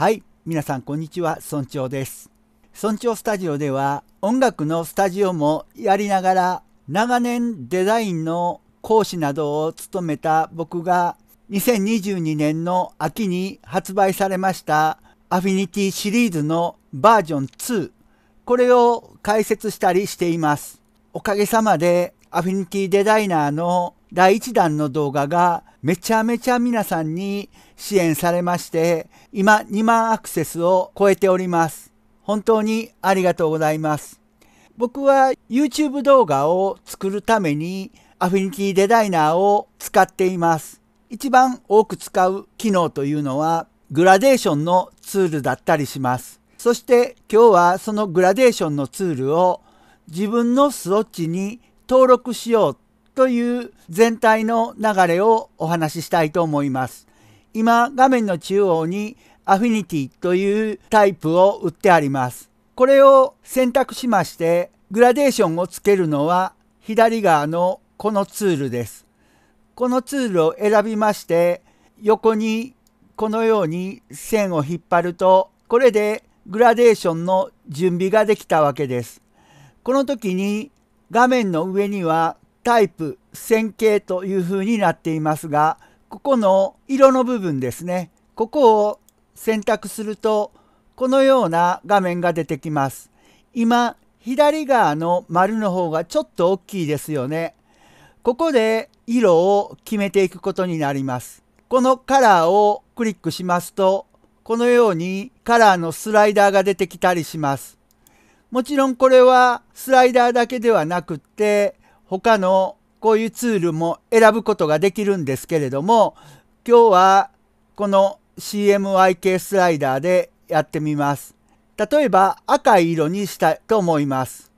はい皆さんこんにちは村長です村長スタジオでは音楽のスタジオもやりながら長年デザインの講師などを務めた僕が2022年の秋に発売されましたアフィニティシリーズのバージョン2これを解説したりしていますおかげさまでアフィニティデザイナーの第1弾の動画がめちゃめちゃ皆さんに支援されまして、今2万アクセスを超えております。本当にありがとうございます。僕は YouTube 動画を作るためにアフィニティデザイナーを使っています。一番多く使う機能というのはグラデーションのツールだったりします。そして今日はそのグラデーションのツールを自分のスウォッチに登録しようという全体の流れをお話ししたいと思います。今画面の中央にアフィニティというタイプを売ってあります。これを選択しましてグラデーションをつけるのは左側のこのツールです。このツールを選びまして横にこのように線を引っ張るとこれでグラデーションの準備ができたわけです。この時に画面の上にはタイプ、線形というふうになっていますがここの色の部分ですね。ここを選択すると、このような画面が出てきます。今、左側の丸の方がちょっと大きいですよね。ここで色を決めていくことになります。このカラーをクリックしますと、このようにカラーのスライダーが出てきたりします。もちろんこれはスライダーだけではなくって、他のこういうツールも選ぶことができるんですけれども、今日はこの CMYK スライダーでやってみます。例えば赤い色にしたいと思います。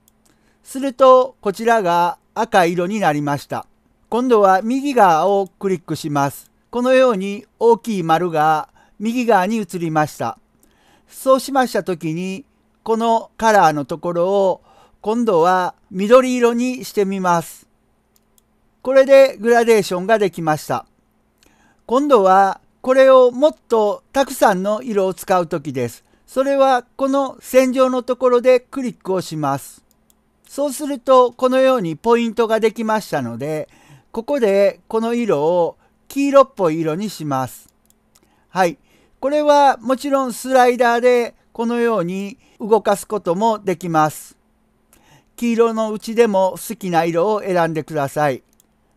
するとこちらが赤い色になりました。今度は右側をクリックします。このように大きい丸が右側に移りました。そうしました時にこのカラーのところを今度は緑色にしてみます。これでグラデーションができました。今度はこれをもっとたくさんの色を使う時です。それはこの線上のところでクリックをします。そうするとこのようにポイントができましたので、ここでこの色を黄色っぽい色にします。はい。これはもちろんスライダーでこのように動かすこともできます。黄色のうちでも好きな色を選んでください。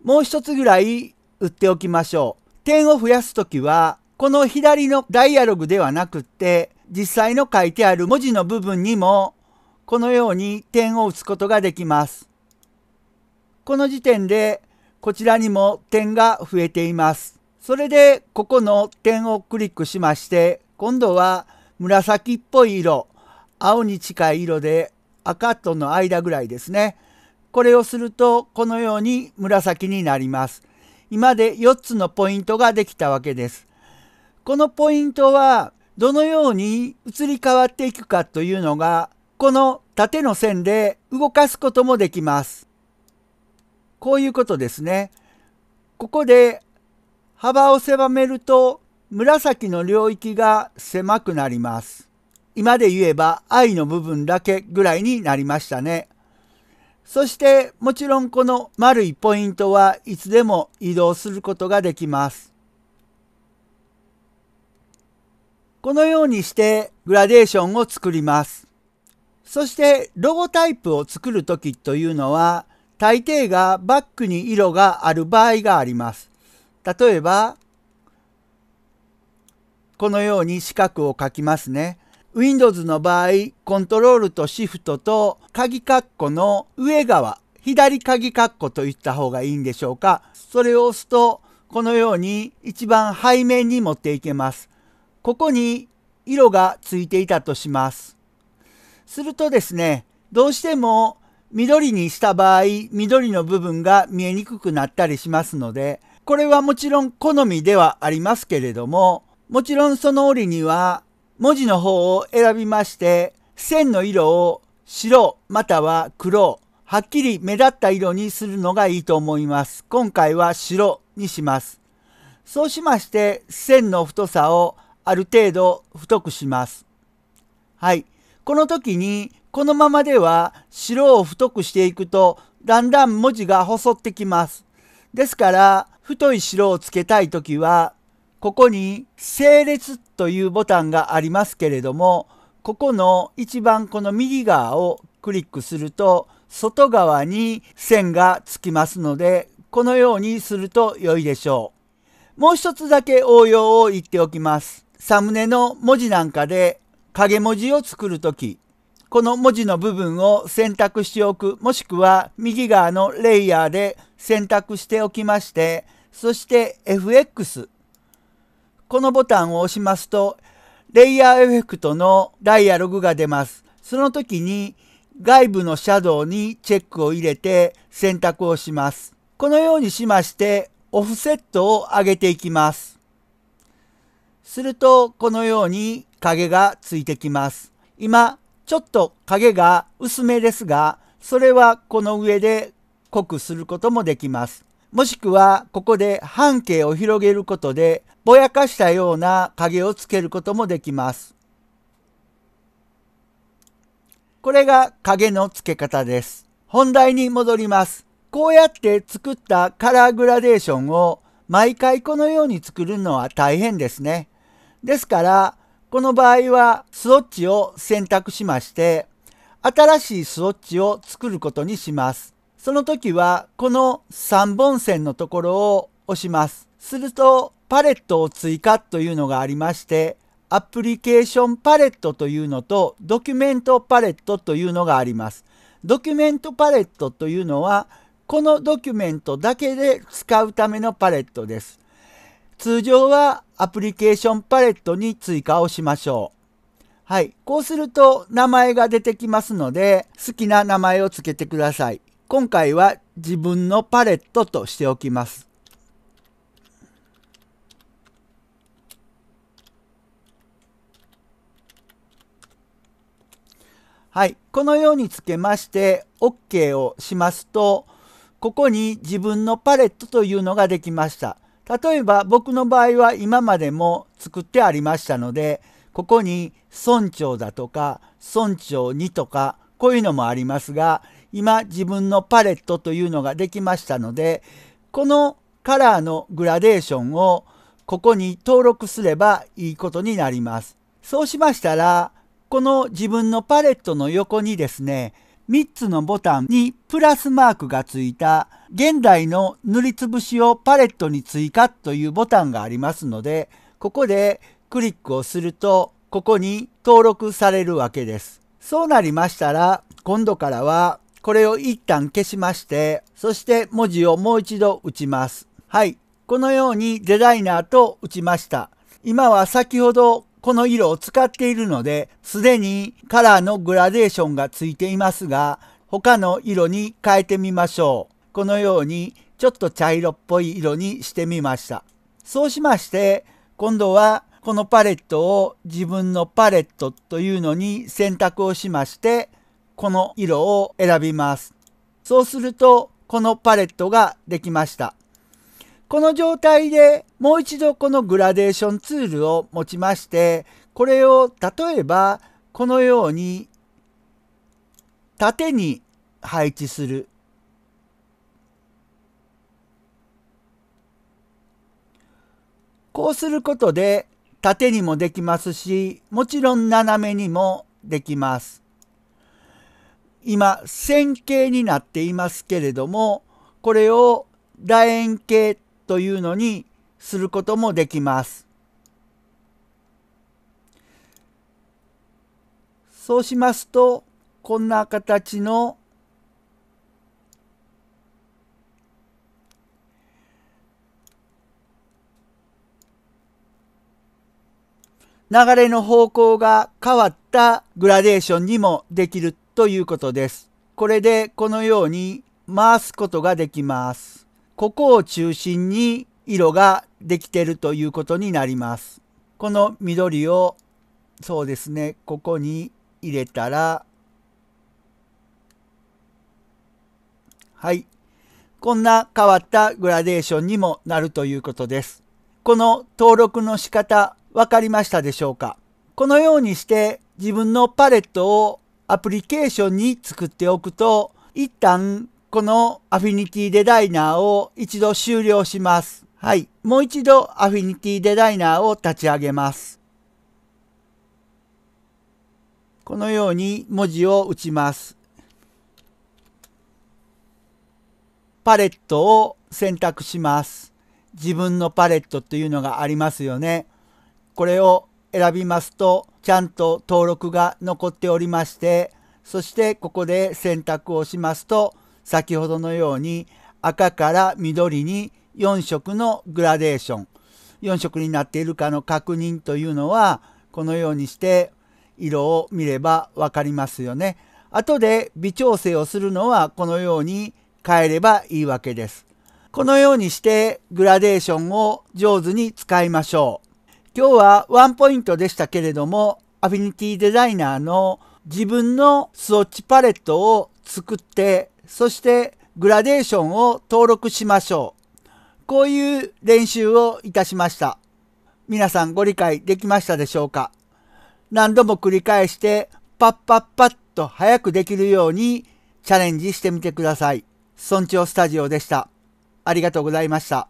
もう一つぐらい売っておきましょう。点を増やすときは、この左のダイアログではなくって、実際の書いてある文字の部分にも、このように点を打つことができます。この時点で、こちらにも点が増えています。それで、ここの点をクリックしまして、今度は紫っぽい色、青に近い色で赤との間ぐらいですね。これをするとこのように紫になります。今で4つのポイントができたわけです。このポイントはどのように移り変わっていくかというのがこの縦の線で動かすこともできます。こういうことですね。ここで幅を狭めると紫の領域が狭くなります。今で言えば愛の部分だけぐらいになりましたね。そしてもちろんこの丸いポイントはいつでも移動することができます。このようにしてグラデーションを作ります。そしてロゴタイプを作るときというのは大抵がバックに色がある場合があります。例えばこのように四角を書きますね。Windows の場合、コントロールとシフトと鍵括弧の上側、左鍵括弧と言った方がいいんでしょうか。それを押すと、このように一番背面に持っていけます。ここに色がついていたとします。するとですね、どうしても緑にした場合、緑の部分が見えにくくなったりしますので、これはもちろん好みではありますけれども、もちろんその折には文字の方を選びまして、線の色を白または黒、はっきり目立った色にするのがいいと思います。今回は白にします。そうしまして線の太さをある程度太くします。はい。この時にこのままでは白を太くしていくとだんだん文字が細ってきます。ですから太い白をつけたい時はここに整列というボタンがありますけれども、ここの一番この右側をクリックすると、外側に線がつきますので、このようにすると良いでしょう。もう一つだけ応用を言っておきます。サムネの文字なんかで影文字を作るとき、この文字の部分を選択しておく、もしくは右側のレイヤーで選択しておきまして、そして FX このボタンを押しますと、レイヤーエフェクトのダイアログが出ます。その時に外部のシャドウにチェックを入れて選択をします。このようにしまして、オフセットを上げていきます。すると、このように影がついてきます。今、ちょっと影が薄めですが、それはこの上で濃くすることもできます。もしくは、ここで半径を広げることでぼやかしたような影をつけることもできます。これが影の付け方です。本題に戻ります。こうやって作ったカラーグラデーションを毎回このように作るのは大変ですね。ですから、この場合はスウォッチを選択しまして、新しいスウォッチを作ることにします。その時はこの3本線のところを押します。するとパレットを追加というのがありまして、アプリケーションパレットというのとドキュメントパレットというのがあります。ドキュメントパレットというのはこのドキュメントだけで使うためのパレットです。通常はアプリケーションパレットに追加をしましょう。はい。こうすると名前が出てきますので好きな名前を付けてください。今回は自分のパレットとしておきます。はい、このようにつけまして OK をしますとここに自分のパレットというのができました。例えば僕の場合は今までも作ってありましたのでここに村長だとか村長2とかこういうのもありますが今自分のパレットというのができましたのでこのカラーのグラデーションをここに登録すればいいことになります。そうしましたらこの自分のパレットの横にですね、3つのボタンにプラスマークがついた現代の塗りつぶしをパレットに追加というボタンがありますので、ここでクリックをすると、ここに登録されるわけです。そうなりましたら、今度からはこれを一旦消しまして、そして文字をもう一度打ちます。はい。このようにデザイナーと打ちました。今は先ほどこの色を使っているので、すでにカラーのグラデーションがついていますが、他の色に変えてみましょう。このようにちょっと茶色っぽい色にしてみました。そうしまして、今度はこのパレットを自分のパレットというのに選択をしまして、この色を選びます。そうすると、このパレットができました。この状態でもう一度このグラデーションツールを持ちましてこれを例えばこのように縦に配置する。こうすることで縦にもできますしもちろん斜めにもできます。今線形になっていますけれどもこれを楕円形というのにすることもできます。そうしますとこんな形の流れの方向が変わったグラデーションにもできるということです。これでこのように回すことができます。ここを中心に色ができているということになります。この緑をそうですねここに入れたらはいこんな変わったグラデーションにもなるということです。この登録の仕方分かりましたでしょうかこのようにして自分のパレットをアプリケーションに作っておくと一旦このアフィニティデザイナーを一度終了します。はい。もう一度アフィニティデザイナーを立ち上げます。このように文字を打ちます。パレットを選択します。自分のパレットというのがありますよね。これを選びますと、ちゃんと登録が残っておりまして、そしてここで選択をしますと、先ほどのように赤から緑に4色のグラデーション4色になっているかの確認というのはこのようにして色を見れば分かりますよね。後で微調整をするのはこのように変えればいいわけです。このようにしてグラデーションを上手に使いましょう。今日はワンポイントでしたけれども、アフィニティデザイナーの自分のスウォッチパレットを作ってそしてグラデーションを登録しましょう。こういう練習をいたしました。皆さんご理解できましたでしょうか何度も繰り返してパッパッパッと早くできるようにチャレンジしてみてください。村長スタジオでした。ありがとうございました。